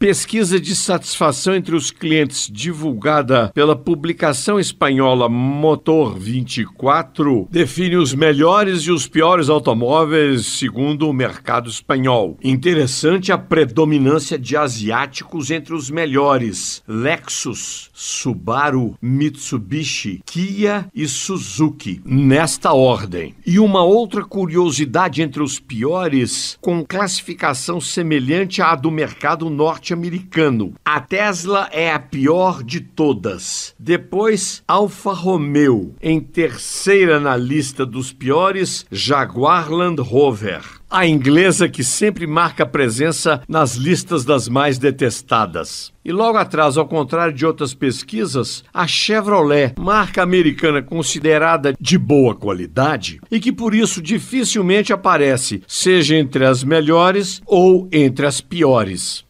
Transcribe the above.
Pesquisa de satisfação entre os clientes divulgada pela publicação espanhola Motor 24 define os melhores e os piores automóveis segundo o mercado espanhol. Interessante a predominância de asiáticos entre os melhores: Lexus, Subaru, Mitsubishi, Kia e Suzuki, nesta ordem. E uma outra curiosidade entre os piores, com classificação semelhante à do mercado norte norte-americano. A Tesla é a pior de todas. Depois, Alfa Romeo. Em terceira na lista dos piores, Jaguar Land Rover a inglesa que sempre marca presença nas listas das mais detestadas. E logo atrás, ao contrário de outras pesquisas, a Chevrolet, marca americana considerada de boa qualidade e que por isso dificilmente aparece, seja entre as melhores ou entre as piores.